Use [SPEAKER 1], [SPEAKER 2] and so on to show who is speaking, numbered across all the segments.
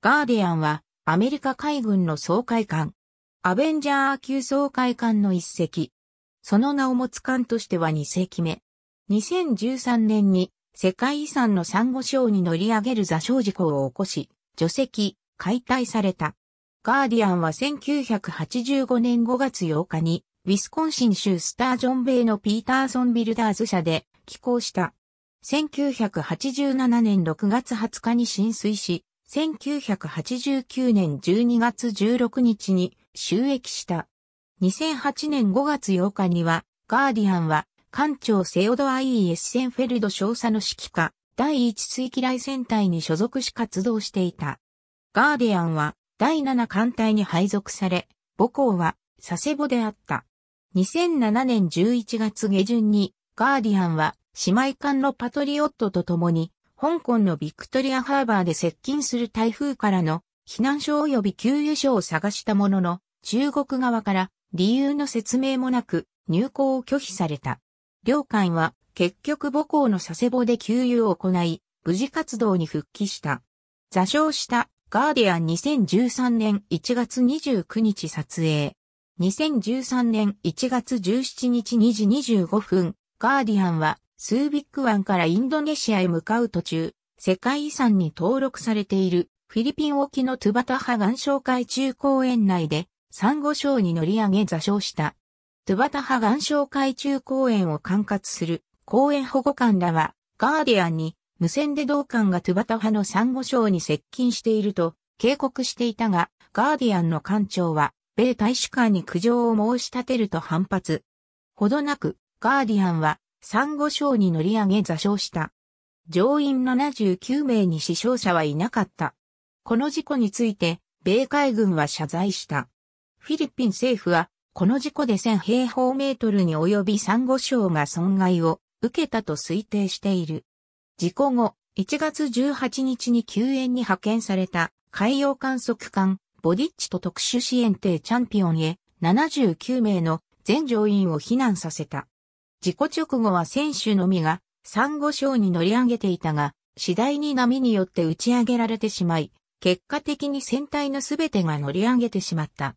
[SPEAKER 1] ガーディアンはアメリカ海軍の総会艦。アベンジャー級総会艦の一隻。その名を持つ艦としては二隻目。2013年に世界遺産の珊瑚礁に乗り上げる座礁事故を起こし、除籍、解体された。ガーディアンは1985年5月8日に、ウィスコンシン州スタージョンベイのピーターソンビルダーズ社で寄港した。1987年6月20日に浸水し、1989年12月16日に収益した。2008年5月8日には、ガーディアンは、艦長セオドアイー・エッセンフェルド少佐の指揮下、第一水機雷戦隊に所属し活動していた。ガーディアンは、第7艦隊に配属され、母校は、佐世保であった。2007年11月下旬に、ガーディアンは、姉妹艦のパトリオットと共に、香港のビクトリアハーバーで接近する台風からの避難所及び給油所を探したものの、中国側から理由の説明もなく入港を拒否された。両海は結局母港の佐世保で給油を行い、無事活動に復帰した。座礁したガーディアン2013年1月29日撮影。2013年1月17日2時25分、ガーディアンはスービック湾からインドネシアへ向かう途中、世界遺産に登録されているフィリピン沖のトゥバタハ岩礁海中公園内で、サンゴ礁に乗り上げ座礁した。トゥバタハ岩礁海中公園を管轄する公園保護官らは、ガーディアンに無線で同官がトゥバタハのサンゴ礁に接近していると警告していたが、ガーディアンの官庁は、米大使館に苦情を申し立てると反発。ほどなく、ガーディアンは、珊瑚礁に乗り上げ座礁した。乗員79名に死傷者はいなかった。この事故について、米海軍は謝罪した。フィリピン政府は、この事故で1000平方メートルに及び珊瑚礁が損害を受けたと推定している。事故後、1月18日に救援に派遣された海洋観測艦ボディッチと特殊支援艇チャンピオンへ79名の全乗員を避難させた。事故直後は選手のみが、ンゴ礁に乗り上げていたが、次第に波によって打ち上げられてしまい、結果的に船体のすべてが乗り上げてしまった。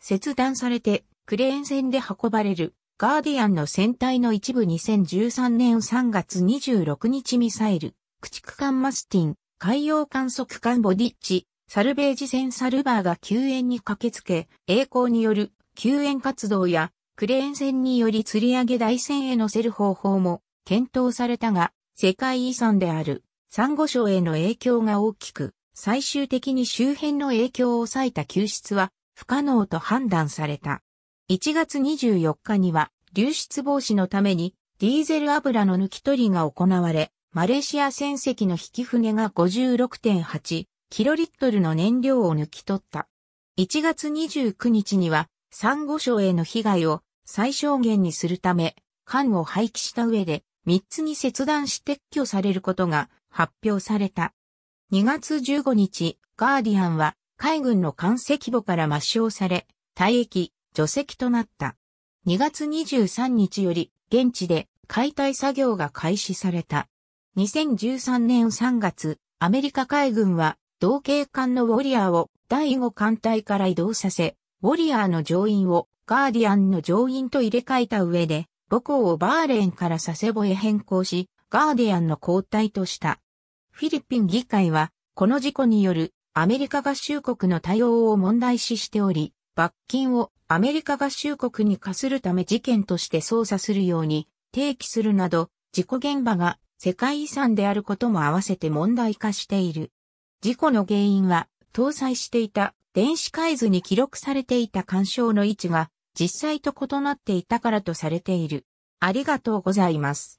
[SPEAKER 1] 切断されて、クレーン船で運ばれる、ガーディアンの船体の一部2013年3月26日ミサイル、駆逐艦マスティン、海洋観測艦ボディッチ、サルベージ船サルバーが救援に駆けつけ、栄光による救援活動やクレーン船により釣り上げ台船へ乗せる方法も検討されたが、世界遺産である、サンゴ礁への影響が大きく、最終的に周辺の影響を抑えた救出は不可能と判断された。1月24日には流出防止のためにディーゼル油の抜き取りが行われ、マレーシア船籍の引き船が56.8キロリットルの燃料を抜き取った。1月29日にはサンゴ礁への被害を最小限にするため、缶を廃棄した上で、3つに切断し撤去されることが発表された。2月15日、ガーディアンは海軍の艦石母から抹消され、退役、除籍となった。2月23日より現地で解体作業が開始された。2013年3月、アメリカ海軍は同型艦のウォリアーを第5艦隊から移動させ、ウォリアーの乗員をガーディアンの上院と入れ替えた上で、母校をバーレンから佐世保へ変更し、ガーディアンの交代とした。フィリピン議会は、この事故によるアメリカ合衆国の対応を問題視しており、罰金をアメリカ合衆国に課するため事件として捜査するように提起するなど、事故現場が世界遺産であることも合わせて問題化している。事故の原因は、搭載していた電子海図に記録されていた干渉の位置が実際と異なっていたからとされている。ありがとうございます。